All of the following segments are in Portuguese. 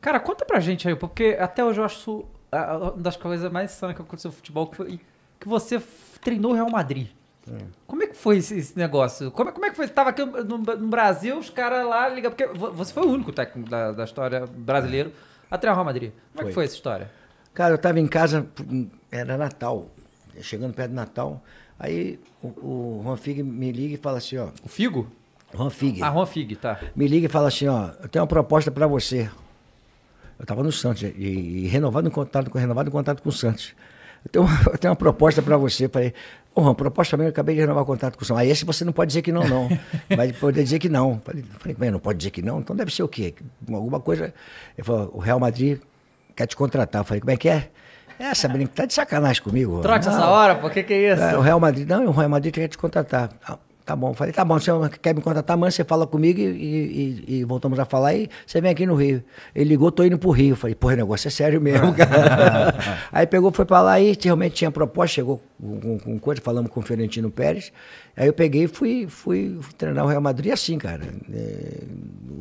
Cara, conta pra gente aí, porque até hoje eu acho uma das coisas mais sanas que aconteceu no futebol que, foi, que você treinou o Real Madrid. Sim. É. Como é que foi esse, esse negócio? Como, é, como, é que foi? Você tava aqui no, no Brasil, os caras lá ligam. Porque você foi o único técnico da, da história brasileiro a treinar o Real Madrid. Como foi. é que foi essa história? Cara, eu tava em casa, era Natal, chegando perto de Natal. Aí o, o Juan Figue me liga e fala assim: ó. O Figo? Juan Figue. Ah, Juan Figue, tá. Me liga e fala assim: ó, eu tenho uma proposta para você. Eu estava no Santos né, e, e renovado o contato, renovado em contato com o Santos. Eu tenho uma, eu tenho uma proposta para você. Falei, oh, uma proposta também eu acabei de renovar o contato com o Santos. Aí ah, esse você não pode dizer que não, não. Vai poder dizer que não. Falei, falei não pode dizer que não? Então deve ser o quê? Alguma coisa. Ele falou, o Real Madrid quer te contratar. Eu falei, como é que é? É, Sabrina, tá de sacanagem comigo. Troca essa hora, pô, que que é isso? É, o Real Madrid, não, o Real Madrid quer te contratar. Tá bom. Falei, tá bom, você quer me contratar amanhã, você fala comigo e, e, e, voltamos a falar e você vem aqui no Rio. Ele ligou, tô indo pro Rio. Falei, porra o negócio é sério mesmo, cara. aí pegou, foi pra lá e realmente tinha proposta, chegou com, com, coisa, falamos com o Fiorentino Pérez. Aí eu peguei e fui, fui, fui treinar o Real Madrid assim, cara. É,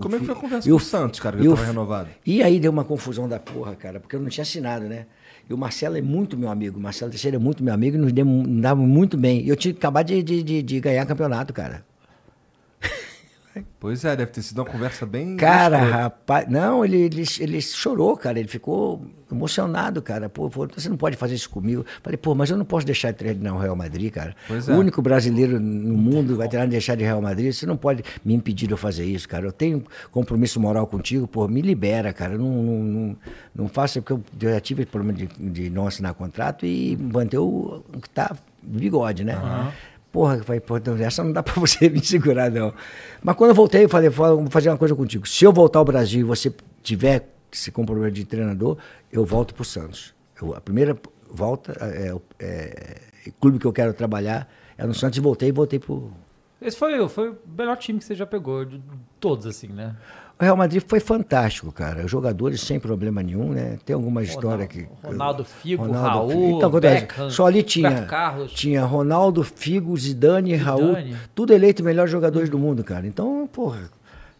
Como é que foi a conversa e com o Santos, cara, que tava renovado? E aí deu uma confusão da porra, cara, porque eu não tinha assinado, né? E o Marcelo é muito meu amigo, o Marcelo Teixeira é muito meu amigo, e nos demos, nos muito bem. E eu tinha acabado de, de, de, de ganhar campeonato, cara. Pois é, deve ter sido uma conversa bem. Cara, rapaz. Não, ele, ele, ele chorou, cara. Ele ficou emocionado, cara. Pô, você não pode fazer isso comigo. Falei, pô, mas eu não posso deixar de treinar o Real Madrid, cara. Pois o é. único brasileiro no mundo vai treinar de deixar de Real Madrid. Você não pode me impedir de eu fazer isso, cara. Eu tenho compromisso moral contigo, pô, me libera, cara. Não, não, não, não faça, porque eu já tive problema de, de não assinar contrato e manter o que tá bigode, né? Uhum. Porra, eu falei, porra, essa não dá pra você me segurar, não. Mas quando eu voltei, eu falei, vou fazer uma coisa contigo. Se eu voltar ao Brasil e você tiver se comprometer de treinador, eu volto pro Santos. Eu, a primeira volta, é, é, é clube que eu quero trabalhar é no Santos, voltei e voltei pro... Esse foi, foi o melhor time que você já pegou, de todos, assim, né? O Real Madrid foi fantástico, cara. Os jogadores sem problema nenhum, né? Tem alguma história que. Ronaldo Figo, Ronaldo, Raul. Então, Beckham, só ali tinha. Tinha Ronaldo, Figo, Zidane, Zidane, Raul. Tudo eleito melhor jogadores do mundo, cara. Então, porra,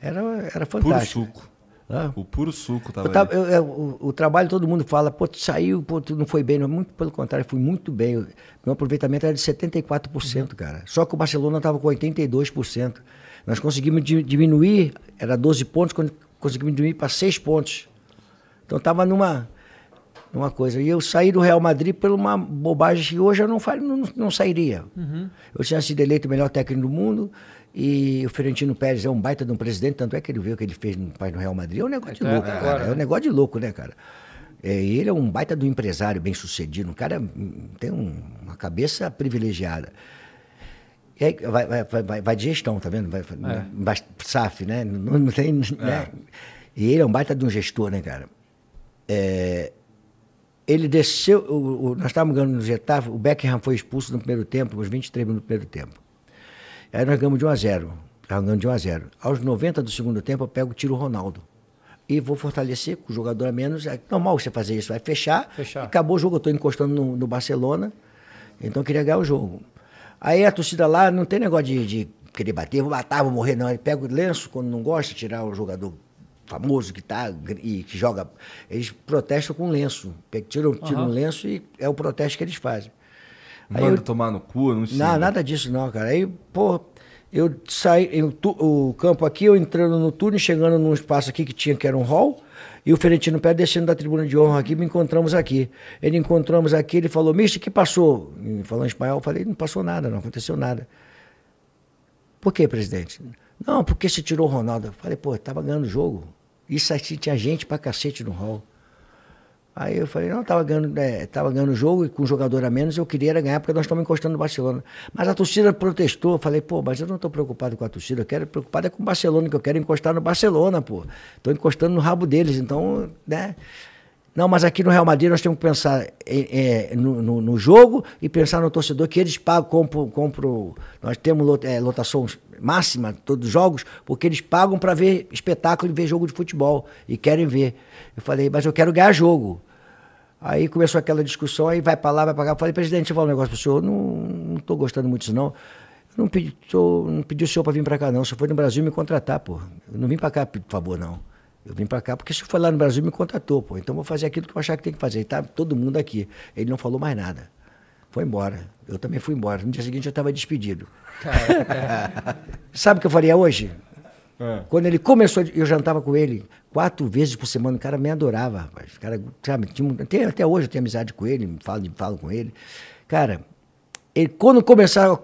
era, era fantástico. Puro suco. O puro suco tava, eu tava eu, eu, é, o, o, trabalho, todo mundo fala, pô, tu saiu, pô, tu não foi bem. Não, muito pelo contrário, fui muito bem. meu aproveitamento era de 74%, uhum. cara. Só que o Barcelona estava com 82%. Nós conseguimos diminuir, era 12 pontos, conseguimos diminuir para 6 pontos. Então estava numa uma coisa. E eu saí do Real Madrid por uma bobagem que hoje eu não, faria não, não sairia. Uhum. Eu tinha sido eleito o melhor técnico do mundo, e o Ferentino Pérez é um baita de um presidente, tanto é que ele viu o que ele fez no, no Real Madrid. É um negócio de é, louco, é, cara. é um negócio de louco, né, cara? É, ele é um baita do um empresário bem sucedido, um cara hum, tem um, uma cabeça privilegiada. E aí vai, vai, vai, vai de gestão, tá vendo? Vai, é. né? vai SAF, né? Não, não tem. Né? É. Né? E ele é um baita de um gestor, né, cara? É, ele desceu. O, o, nós estávamos ganhando no Getafe, o Beckham foi expulso no primeiro tempo, uns 23 minutos do primeiro tempo. Aí nós ganhamos de 1 a 0. Ganhamos de 1 a 0. Aos 90 do segundo tempo, eu pego tiro o Ronaldo. E vou fortalecer com o jogador a menos. É normal você fazer isso. Vai fechar. fechar. Acabou o jogo, eu estou encostando no, no, Barcelona. Então eu queria ganhar o jogo. Aí a torcida lá não tem negócio de, de querer bater, vou matar, vou morrer, não. Ele pega o lenço quando não gosta, tirar o jogador famoso que tá e que joga. Eles protestam com lenço. Tiram, tiram uhum. um lenço e é o protesto que eles fazem. Manda eu, tomar no cu, não sei. Não, nada disso não, cara. Aí, pô, eu saí, eu, tu, o campo aqui, eu entrando no túnel, chegando num espaço aqui que tinha, que era um hall, e o Ferentino Pé descendo da tribuna de honra aqui, me encontramos aqui. Ele encontramos aqui, ele falou, Mister, que passou? falando falou em espanhol, eu falei, não passou nada, não aconteceu nada. Por quê presidente? Não, porque você tirou o Ronaldo. Eu falei, pô, tava ganhando o jogo. Isso aqui tinha gente pra cacete no hall. Aí eu falei, não, tava ganhando, é, tava ganhando jogo e com jogador a menos, eu queria ganhar, porque nós estamos encostando no Barcelona. Mas a torcida protestou, eu falei, pô, mas eu não estou preocupado com a torcida, eu quero preocupado é com o Barcelona, que eu quero encostar no Barcelona, pô. Estou encostando no rabo deles, então, né? Não, mas aqui no Real Madrid nós temos que pensar é, é, no, no, no, jogo e pensar no torcedor que eles pagam, compram, compram nós temos lot, é, lotação máxima todos os jogos, porque eles pagam para ver espetáculo e ver jogo de futebol e querem ver. Eu falei, mas eu quero ganhar jogo. Aí começou aquela discussão, aí vai para lá, vai para cá. Eu falei, presidente, deixa eu falar um negócio para o senhor, não, estou gostando muito disso não. Eu não pedi, tô, não pedi o senhor para vir para cá não, o senhor foi no Brasil me contratar, pô. Eu não vim para cá, por favor, não. Eu vim para cá porque se foi lá no Brasil me contratou, pô. Então vou fazer aquilo que eu achar que tem que fazer. E tá todo mundo aqui. Ele não falou mais nada. Foi embora. Eu também fui embora. No dia seguinte eu estava despedido. Sabe o que eu faria hoje? É. Quando ele começou, eu jantava com ele quatro vezes por semana. O cara me adorava, rapaz. O cara, sabe, tinha, até, até hoje eu tenho amizade com ele, falo, falo com ele. Cara, ele, quando começaram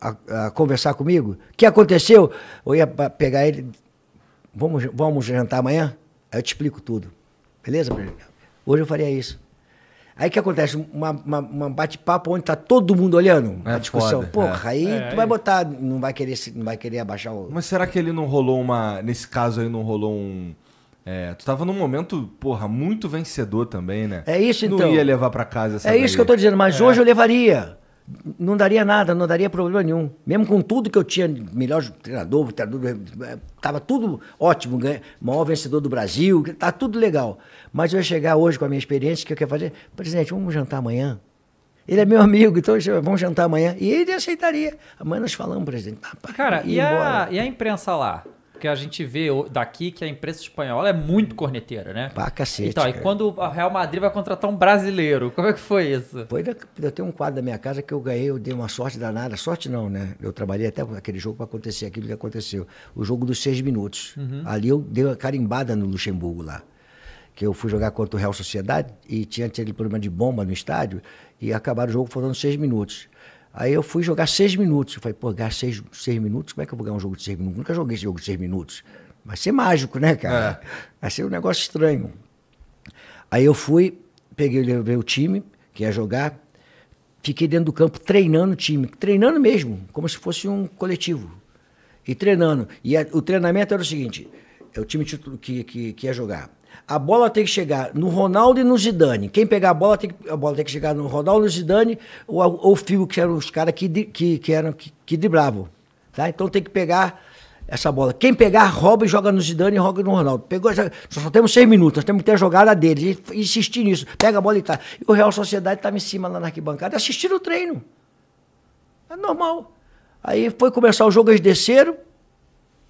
a, a, a, conversar comigo, o que aconteceu? Eu ia pegar ele, Vamos, vamos jantar amanhã? Aí eu te explico tudo. Beleza, Hoje eu faria isso. Aí o que acontece? Uma, uma, uma bate-papo onde tá todo mundo olhando é a discussão. Foda, Porra, é. aí é, tu vai é. botar. Não vai, querer, não vai querer abaixar o. Mas será que ele não rolou uma. Nesse caso aí não rolou um. É, tu tava num momento, porra, muito vencedor também, né? É isso, então. Não ia levar para casa essa É isso que eu tô dizendo, mas é. hoje eu levaria não daria nada, não daria problema nenhum. Mesmo com tudo que eu tinha, melhor treinador, treinador é, tava tudo ótimo, maior vencedor do Brasil, tá tudo legal. Mas eu ia chegar hoje com a minha experiência, que eu quero fazer, presidente, vamos jantar amanhã? Ele é meu amigo, então vamos jantar amanhã. E ele aceitaria. Amanhã nós falamos, presidente. Tá, Cara, e, e a, e a imprensa lá? Porque a gente vê daqui que a imprensa espanhola é muito corneteira, né? Pra cacete. Então, e quando o Real Madrid vai contratar um brasileiro, como é que foi isso? Foi, eu tenho um quadro da minha casa que eu ganhei, eu dei uma sorte danada. Sorte não, né? Eu trabalhei até aquele jogo para acontecer aquilo que aconteceu. O jogo dos seis minutos. Uhum. Ali eu dei uma carimbada no Luxemburgo lá que eu fui jogar contra o Real Sociedade e tinha aquele problema de bomba no estádio e acabaram o jogo faltando seis minutos. Aí eu fui jogar seis minutos. Eu falei, pô, ganhar seis, seis minutos? Como é que eu vou ganhar um jogo de seis minutos? Nunca joguei jogo de seis minutos. Vai ser mágico, né, cara? É. Vai ser um negócio estranho. Aí eu fui, peguei, levei o time que ia jogar, fiquei dentro do campo treinando o time, treinando mesmo, como se fosse um coletivo. E treinando. E a, o treinamento era o seguinte: é o time que, que, que ia jogar. A bola tem que chegar no Ronaldo e no Zidane. Quem pegar a bola tem que, a bola tem que chegar no Ronaldo e no Zidane ou, ou o Figo, que eram os caras que, que, que, eram, que, que Tá? Então tem que pegar essa bola. Quem pegar, rouba e joga no Zidane e joga no Ronaldo. Pegou, já, só temos seis minutos, nós temos que ter a jogada dele. Insistir nisso. Pega a bola e tá. E o Real Sociedade estava em cima lá na arquibancada assistindo o treino. É normal. Aí foi começar o jogo, eles desceram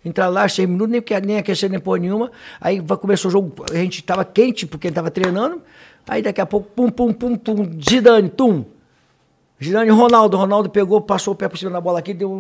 entrar lá, seis minutos, nem, nem aquecer nem pôr nenhuma. Aí começou o jogo, a gente estava quente, porque estava treinando. Aí daqui a pouco, pum, pum, pum, pum, Zidane, tum. Zidane, Ronaldo. Ronaldo pegou, passou o pé por cima da bola aqui, deu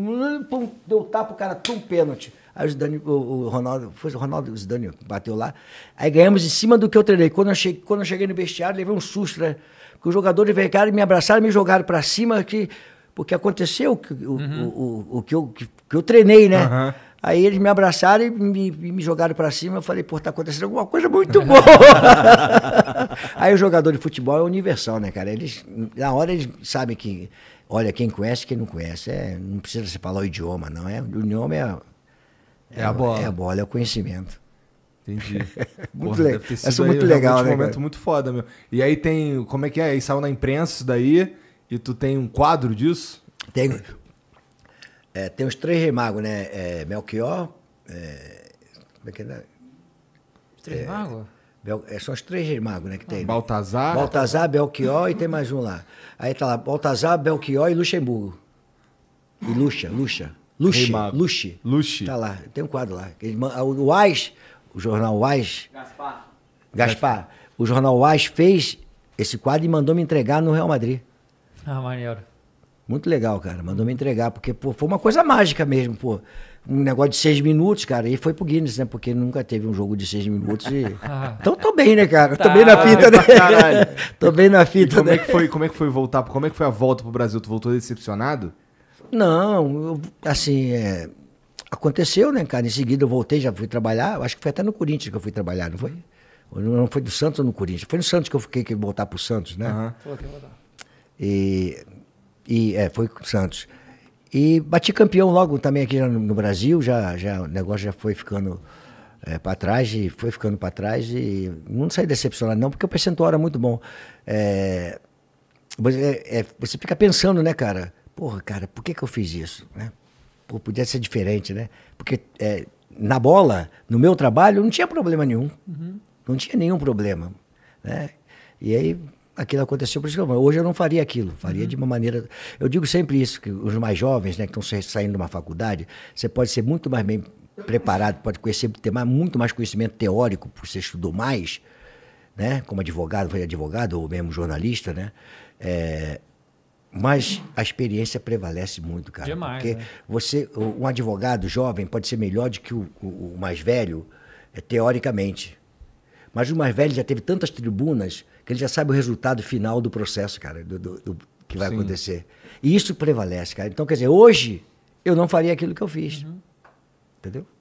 pum, deu tapa, o cara, tum, pênalti. Aí o Zidane, o, o Ronaldo, foi o Ronaldo, o Zidane bateu lá. Aí ganhamos em cima do que eu treinei. Quando eu cheguei, quando eu cheguei no vestiário, levei um susto, né? Porque os jogadores vieram me abraçaram, me jogaram para cima, que, porque aconteceu o, o, uhum. o, o, o, que, eu, que, que eu treinei, né? Uhum. Aí eles me abraçaram e me, me jogaram para cima. Eu falei, pô, tá acontecendo alguma coisa muito boa. Aí o jogador de futebol é universal, né, cara? Eles, na hora eles sabem que, olha, quem conhece, quem não conhece. É, não precisa se falar o idioma, não. É, o idioma é, é, é a bola. É a bola, é o conhecimento. Entendi. muito Porra, legal. Essa é muito aí, legal, né? Um momento cara? muito foda, meu. E aí tem. Como é que é? Aí saiu na imprensa isso daí. E tu tem um quadro disso? Tem. É, tem os três reis magos, né? É, Melchior. É, como é que é? Né? Os três é, magos? Bel, é só os três reis magos, né? Que tem. Né? Baltazar. Baltazar, Belchior e tem mais um lá. Aí tá lá, Baltazar, Belchior e Luxemburgo. E Luxa, Luxa. Luxe, Luxe. Luxe. Tá lá, tem um quadro lá. O AIS, o jornal AIS. Gaspar. Gaspar. O jornal AIS fez esse quadro e mandou me entregar no Real Madrid. Ah, maneiro. Muito legal, cara. Mandou me entregar, porque pô, foi uma coisa mágica mesmo, pô. Um negócio de seis minutos, cara, e foi pro Guinness, né? Porque nunca teve um jogo de seis minutos. E... então tô bem, né, cara? Tá, tô bem na fita, né? tô bem na fita, e como é né? É que foi, como é que foi voltar? Como é que foi a volta pro Brasil? Tu voltou decepcionado? Não, eu, assim, é... aconteceu, né, cara? Em seguida eu voltei, já fui trabalhar. Acho que foi até no Corinthians que eu fui trabalhar, não foi? Não foi do Santos ou no Corinthians? Foi no Santos que eu fiquei que voltar pro Santos, né? Uhum. que voltar. E e é, foi com o Santos. E bati campeão logo também aqui no, no Brasil, já, já o negócio já foi ficando é, para trás e foi ficando para trás e não saí decepcionado não, porque o percentual era muito bom. É, é, é, você fica pensando, né, cara? Porra, cara, por que, que eu fiz isso? Né? Pô, podia ser diferente, né? Porque é, na bola, no meu trabalho, não tinha problema nenhum. Uhum. Não tinha nenhum problema. Né? E aí aquilo aconteceu. Por isso que eu, hoje eu não faria aquilo. Faria uhum. de uma maneira. Eu digo sempre isso, que os mais jovens, né, que estão saindo de uma faculdade, você pode ser muito mais bem preparado, pode conhecer, ter mais, muito mais conhecimento teórico, porque você estudou mais, né? Como advogado, foi advogado, ou mesmo jornalista, né? É, mas a experiência prevalece muito, cara. Demais, porque né? você, um advogado jovem pode ser melhor do que o, o, o mais velho, é, teoricamente. Mas o mais velho já teve tantas tribunas que ele já sabe o resultado final do processo, cara, do, do, do que vai Sim. acontecer. E isso prevalece, cara. Então, quer dizer, hoje eu não faria aquilo que eu fiz. Uhum. Entendeu?